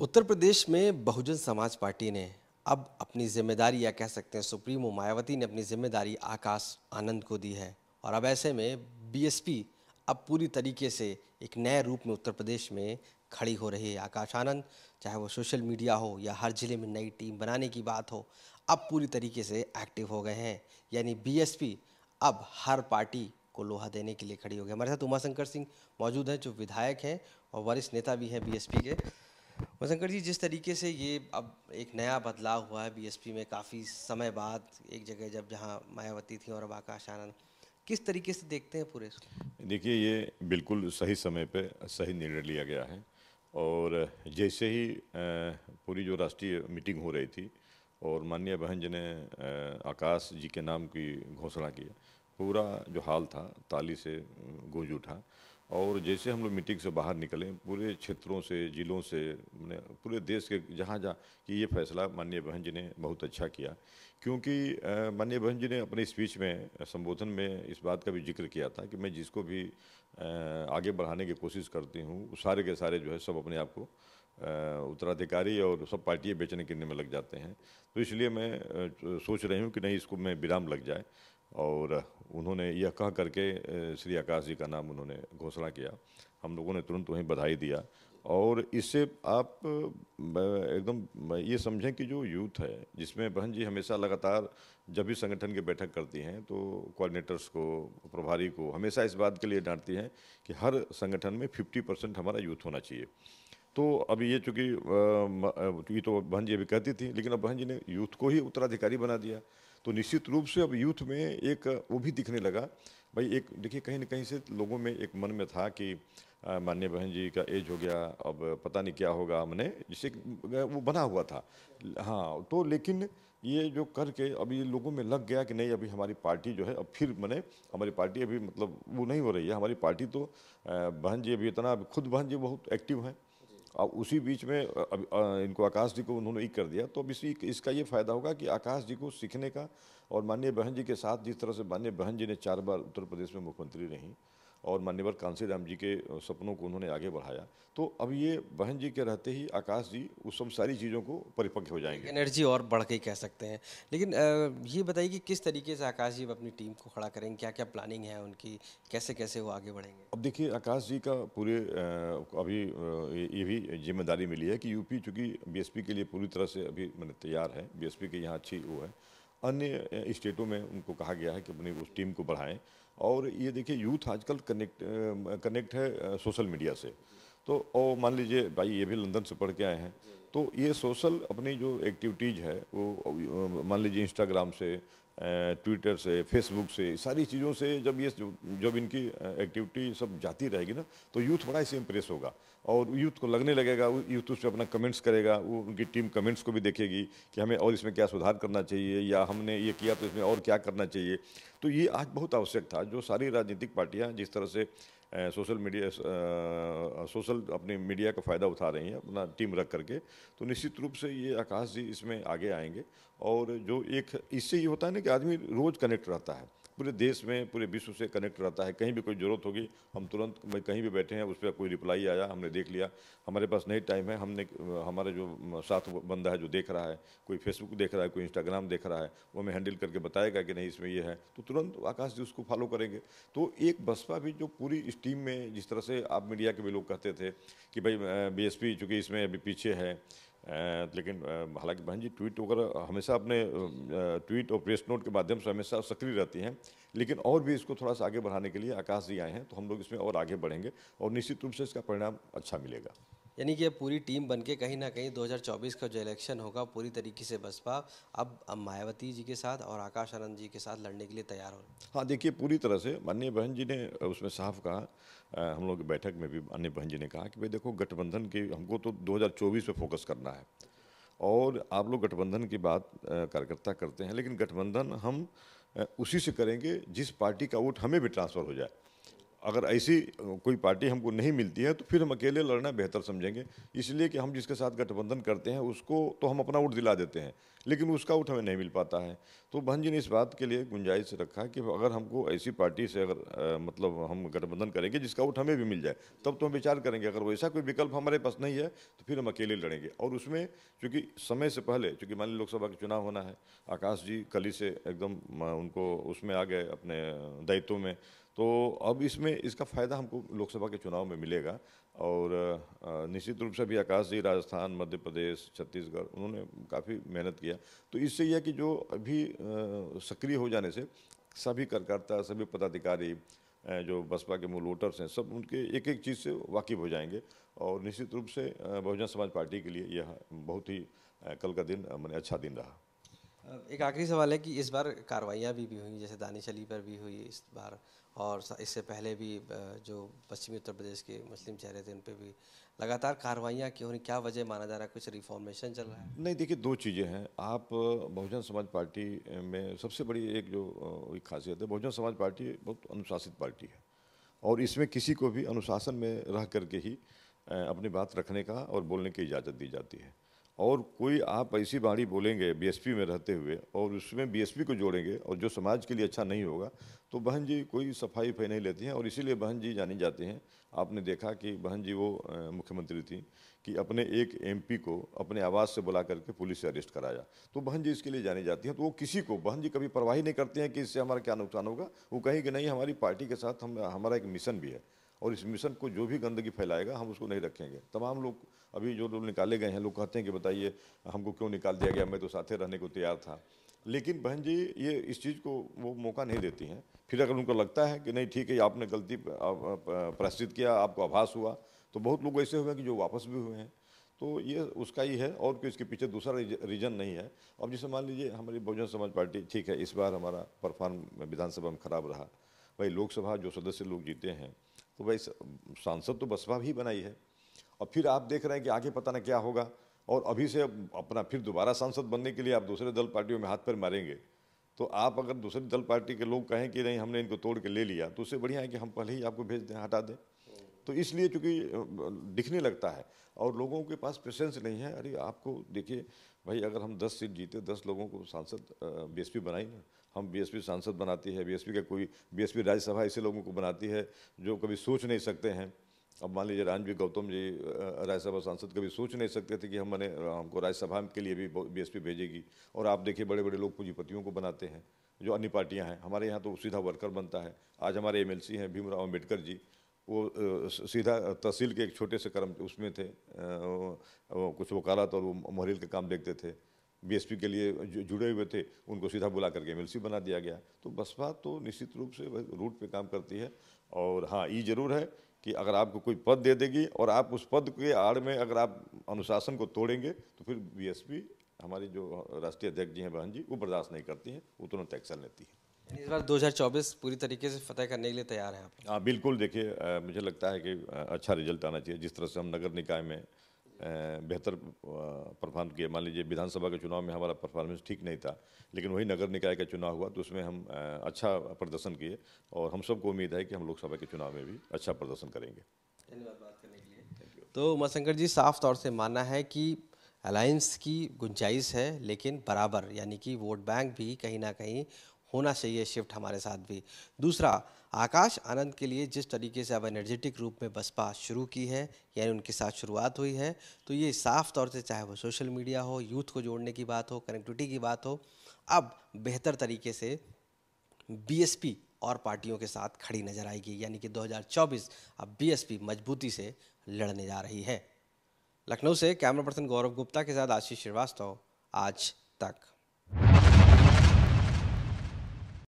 उत्तर प्रदेश में बहुजन समाज पार्टी ने अब अपनी जिम्मेदारी या कह सकते हैं सुप्रीमो मायावती ने अपनी जिम्मेदारी आकाश आनंद को दी है और अब ऐसे में बीएसपी अब पूरी तरीके से एक नए रूप में उत्तर प्रदेश में खड़ी हो रही है आकाश आनंद चाहे वो सोशल मीडिया हो या हर जिले में नई टीम बनाने की बात हो अब पूरी तरीके से एक्टिव हो गए हैं यानी बीएसपी अब हर पार्टी को लोहा देने के लिए खड़ी हो गई हमारे साथ उमाशंकर सिंह मौजूद हैं जो विधायक हैं और वरिष्ठ नेता भी हैं बीएसपी के वसंकर जी जिस तरीके से ये अब एक नया बदलाव हुआ है बीएसपी में काफ़ी समय बाद एक जगह जब जहाँ मायावती थी और अब आकाश आनंद किस तरीके से देखते हैं पूरे देखिए ये बिल्कुल सही समय पे सही निर्णय लिया गया है और जैसे ही पूरी जो राष्ट्रीय मीटिंग हो रही थी और माननीय बहन जी ने आकाश जी के नाम की घोषणा की पूरा जो हाल था ताली से गूंज उठा और जैसे हम लोग मीटिंग से बाहर निकलें पूरे क्षेत्रों से ज़िलों से पूरे देश के जहाँ जहाँ कि ये फैसला माननीय बहन जी ने बहुत अच्छा किया क्योंकि माननीय बहन जी ने अपने स्पीच में संबोधन में इस बात का भी जिक्र किया था कि मैं जिसको भी आगे बढ़ाने की कोशिश करती हूँ सारे के सारे जो है सब अपने आप को उत्तराधिकारी और सब पार्टियाँ बेचने गिरने में लग जाते हैं तो इसलिए मैं सोच रही हूँ कि नहीं इसको मैं विराम लग जाए और उन्होंने यह कह करके श्री आकाश जी का नाम उन्होंने घोषणा किया हम लोगों ने तुरंत वहीं बधाई दिया और इससे आप एकदम ये समझें कि जो यूथ है जिसमें बहन जी हमेशा लगातार जब भी संगठन की बैठक करती हैं तो कोऑर्डिनेटर्स को प्रभारी को हमेशा इस बात के लिए डांटती हैं कि हर संगठन में 50 परसेंट हमारा यूथ होना चाहिए तो अभी ये चूँकि ये तो बहन जी अभी कहती थी लेकिन अब बहन जी ने यूथ को ही उत्तराधिकारी बना दिया तो निश्चित रूप से अब यूथ में एक वो भी दिखने लगा भाई एक देखिए कहीं ना कहीं से लोगों में एक मन में था कि मान्य बहन जी का एज हो गया अब पता नहीं क्या होगा हमने जिससे वो बना हुआ था हाँ तो लेकिन ये जो करके अभी लोगों में लग गया कि नहीं अभी हमारी पार्टी जो है अब फिर मैंने हमारी पार्टी अभी मतलब वो नहीं हो रही है हमारी पार्टी तो बहन जी अभी इतना खुद बहन जी बहुत एक्टिव हैं अब उसी बीच में अब इनको आकाश जी को उन्होंने एक कर दिया तो अब इसी इसका ये फ़ायदा होगा कि आकाश जी को सीखने का और माननीय बहन जी के साथ जिस तरह से माननीय बहन जी ने चार बार उत्तर प्रदेश में मुख्यमंत्री रहीं और मान्यवर कांसी राम जी के सपनों को उन्होंने आगे बढ़ाया तो अब ये बहन जी के रहते ही आकाश जी उस समय सारी चीज़ों को परिपक्व हो जाएंगे एनर्जी और बढ़ गई कह सकते हैं लेकिन ये बताइए कि किस तरीके से आकाश जी अपनी टीम को खड़ा करेंगे क्या क्या प्लानिंग है उनकी कैसे कैसे वो आगे बढ़ेंगे अब देखिए आकाश जी का पूरे अभी ये भी जिम्मेदारी मिली है कि यूपी चूँकि बी के लिए पूरी तरह से अभी मैंने तैयार है बी के यहाँ अच्छी वो है अन्य स्टेटों में उनको कहा गया है कि अपनी उस टीम को बढ़ाएं और ये देखिए यूथ आजकल कनेक्ट कनेक्ट है सोशल मीडिया से तो और मान लीजिए भाई ये भी लंदन से पढ़ के आए हैं तो ये सोशल अपनी जो एक्टिविटीज़ है वो मान लीजिए इंस्टाग्राम से ट्विटर से फेसबुक से सारी चीज़ों से जब ये जब इनकी एक्टिविटी सब जाती रहेगी ना तो यूथ बड़ा इसे इम्प्रेस होगा और यूथ को लगने लगेगा यूथ उस पर अपना कमेंट्स करेगा वो उनकी टीम कमेंट्स को भी देखेगी कि हमें और इसमें क्या सुधार करना चाहिए या हमने ये किया तो इसमें और क्या करना चाहिए तो ये आज बहुत आवश्यक था जो सारी राजनीतिक पार्टियां जिस तरह से सोशल मीडिया सोशल अपने मीडिया का फ़ायदा उठा रही हैं अपना टीम रख करके तो निश्चित रूप से ये आकाश जी इसमें आगे आएंगे और जो एक इससे ये होता है ना कि आदमी रोज़ कनेक्ट रहता है पूरे देश में पूरे विश्व से कनेक्ट रहता है कहीं भी कोई ज़रूरत होगी हम तुरंत कहीं भी बैठे हैं उस पर कोई रिप्लाई आया हमने देख लिया हमारे पास नहीं टाइम है हमने हमारे जो साथ बंदा है जो देख रहा है कोई फेसबुक देख रहा है कोई इंस्टाग्राम देख रहा है वो हमें हैंडल करके बताएगा कि नहीं इसमें ये है तो तुरंत आकाश जी उसको फॉलो करेंगे तो एक बसपा भी जो पूरी इस टीम में जिस तरह से आप मीडिया के भी लोग कहते थे कि भाई बीएसपी चूँकि इसमें अभी पीछे है लेकिन हालांकि बहन जी ट्वीट वगैरह हमेशा अपने ट्वीट और प्रेस नोट के माध्यम से हमेशा सक्रिय रहती हैं लेकिन और भी इसको थोड़ा सा आगे बढ़ाने के लिए आकाश जी आए हैं तो हम लोग इसमें और आगे बढ़ेंगे और निश्चित रूप से इसका परिणाम अच्छा मिलेगा यानी कि अब पूरी टीम बन के कहीं ना कहीं 2024 का जो इलेक्शन होगा पूरी तरीके से बसपा अब, मायावती जी के साथ और आकाश आनंद जी के साथ लड़ने के लिए तैयार हो हाँ देखिए पूरी तरह से माननीय बहन जी ने उसमें साफ कहा हम लोग बैठक में भी माननीय बहन जी ने कहा कि भाई देखो गठबंधन की हमको तो दो पे फोकस करना है और आप लोग गठबंधन की बात कार्यकर्ता करते हैं लेकिन गठबंधन हम उसी से करेंगे जिस पार्टी का वोट हमें भी ट्रांसफ़र हो जाए अगर ऐसी कोई पार्टी हमको नहीं मिलती है तो फिर हम अकेले लड़ना बेहतर समझेंगे इसलिए कि हम जिसके साथ गठबंधन करते हैं उसको तो हम अपना वोट दिला देते हैं लेकिन उसका वोट हमें नहीं मिल पाता है तो बहन जी ने इस बात के लिए गुंजाइश रखा कि अगर हमको ऐसी पार्टी से अगर आ, मतलब हम गठबंधन करेंगे जिसका वोट हमें भी मिल जाए तब तो हम विचार करेंगे अगर वैसा कोई विकल्प हमारे पास नहीं है तो फिर हम अकेले लड़ेंगे और उसमें चूँकि समय से पहले चूँकि मान ली लोकसभा का चुनाव होना है आकाश जी कल ही से एकदम उनको उसमें आ गए अपने दायित्व में तो अब इसमें इसका फ़ायदा हमको लोकसभा के चुनाव में मिलेगा और निश्चित रूप से भी आकाश जी राजस्थान मध्य प्रदेश छत्तीसगढ़ उन्होंने काफ़ी मेहनत किया हैं तो इससे यह कि जो अभी सक्रिय हो जाने से सभी कार्यकर्ता सभी पदाधिकारी जो बसपा के मूल वोटर्स हैं सब उनके एक एक चीज़ से वाकिफ हो जाएंगे और निश्चित रूप से बहुजन समाज पार्टी के लिए यह बहुत ही कल का दिन मैंने अच्छा दिन रहा एक आखिरी सवाल है कि इस बार कार्रवाइयाँ भी, भी हुई जैसे दानिश अली पर भी हुई इस बार और इससे पहले भी जो पश्चिमी उत्तर प्रदेश के मुस्लिम चेहरे थे उन पर भी लगातार कार्रवाइयाँ की हो रही क्या वजह माना जा रहा है कुछ रिफॉर्मेशन चल रहा है नहीं देखिए दो चीज़ें हैं आप बहुजन समाज पार्टी में सबसे बड़ी एक जो एक खासियत है बहुजन समाज पार्टी बहुत अनुशासित पार्टी है और इसमें किसी को भी अनुशासन में रह करके ही अपनी बात रखने का और बोलने की इजाज़त दी जाती है और कोई आप ऐसी बाड़ी बोलेंगे बीएसपी में रहते हुए और उसमें बीएसपी को जोड़ेंगे और जो समाज के लिए अच्छा नहीं होगा तो बहन जी कोई सफाई फाई नहीं लेती हैं और इसीलिए बहन जी जानी जाती हैं आपने देखा कि बहन जी वो मुख्यमंत्री थी कि अपने एक एमपी को अपने आवाज़ से बुला करके पुलिस से अरेस्ट कराया तो बहन जी इसके लिए जानी जाती हैं तो वो किसी को बहन जी कभी परवाही नहीं करते हैं कि इससे हमारा क्या नुकसान होगा वो कहें कि नहीं हमारी पार्टी के साथ हम हमारा एक मिशन भी है और इस मिशन को जो भी गंदगी फैलाएगा हम उसको नहीं रखेंगे तमाम लोग अभी जो लोग निकाले गए हैं लोग कहते हैं कि बताइए हमको क्यों निकाल दिया गया मैं तो साथे रहने को तैयार था लेकिन बहन जी ये इस चीज़ को वो मौका नहीं देती हैं फिर अगर उनको लगता है कि नहीं ठीक है आपने गलती प्रस्तुत किया आपको आभास हुआ तो बहुत लोग ऐसे हुए हैं कि जो वापस भी हुए हैं तो ये उसका ही है और कोई इसके पीछे दूसरा रीजन नहीं है अब जैसे मान लीजिए हमारी बहुजन समाज पार्टी ठीक है इस बार हमारा परफॉर्म विधानसभा में खराब रहा भाई लोकसभा जो सदस्य लोग जीते हैं तो भाई सांसद तो बसपा भी बनाई है और फिर आप देख रहे हैं कि आगे पता ना क्या होगा और अभी से अपना फिर दोबारा सांसद बनने के लिए आप दूसरे दल पार्टियों में हाथ पैर मारेंगे तो आप अगर दूसरे दल पार्टी के लोग कहें कि नहीं हमने इनको तोड़ के ले लिया तो उससे बढ़िया है कि हम पहले ही आपको भेज दें हटा दें तो इसलिए चूँकि दिखने लगता है और लोगों के पास पेशेंस नहीं है अरे आपको देखिए भाई अगर हम दस सीट जीते दस लोगों को सांसद पी बनाई ना हम बीएसपी सांसद बनाती है बीएसपी का कोई बीएसपी राज्यसभा ऐसे लोगों को बनाती है जो कभी सोच नहीं सकते हैं अब मान लीजिए राजवी गौतम जी राज्यसभा सांसद कभी सोच नहीं सकते थे कि हम मैंने हमको राज्यसभा के लिए भी बीएसपी भेजेगी और आप देखिए बड़े बड़े लोग पूंजीपतियों को बनाते हैं जो अन्य पार्टियां हैं हमारे यहाँ तो सीधा वर्कर बनता है आज हमारे एम हैं भीमराव अम्बेडकर जी वो सीधा तहसील के एक छोटे से कर्म उसमें थे कुछ वकालत और वो मोहरिल के काम देखते थे बीएसपी के लिए जुड़े हुए थे उनको सीधा बुला करके एम बना दिया गया तो बसपा तो निश्चित रूप से रूट पे काम करती है और हाँ ये जरूर है कि अगर आपको कोई पद दे देगी और आप उस पद के आड़ में अगर आप अनुशासन को तोड़ेंगे तो फिर बीएसपी हमारी जो राष्ट्रीय अध्यक्ष जी हैं बहन जी वो बर्दाश्त नहीं करती हैं वो तुरंत एक्शन लेती है इस बार 2024 पूरी तरीके से फतेह करने के लिए तैयार हैं आप हाँ बिल्कुल देखिए मुझे लगता है कि अच्छा रिजल्ट आना चाहिए जिस तरह से हम नगर निकाय में बेहतर परफॉर्म किए मान लीजिए विधानसभा के चुनाव में हमारा परफॉर्मेंस ठीक नहीं था लेकिन वही नगर निकाय का चुनाव हुआ तो उसमें हम अच्छा प्रदर्शन किए और हम सबको उम्मीद है कि हम लोकसभा के चुनाव में भी अच्छा प्रदर्शन करेंगे धन्यवाद बात करने के लिए तो उमाशंकर जी साफ तौर से मानना है कि अलायंस की गुंजाइश है लेकिन बराबर यानी कि वोट बैंक भी कहीं ना कहीं होना चाहिए शिफ्ट हमारे साथ भी दूसरा आकाश आनंद के लिए जिस तरीके से अब एनर्जेटिक रूप में बसपा शुरू की है यानी उनके साथ शुरुआत हुई है तो ये साफ तौर से चाहे वो सोशल मीडिया हो यूथ को जोड़ने की बात हो कनेक्टिविटी की बात हो अब बेहतर तरीके से बीएसपी और पार्टियों के साथ खड़ी नजर आएगी यानी कि 2024 अब बीएसपी मजबूती से लड़ने जा रही है लखनऊ से कैमरा पर्सन गौरव गुप्ता के साथ आशीष श्रीवास्तव आज तक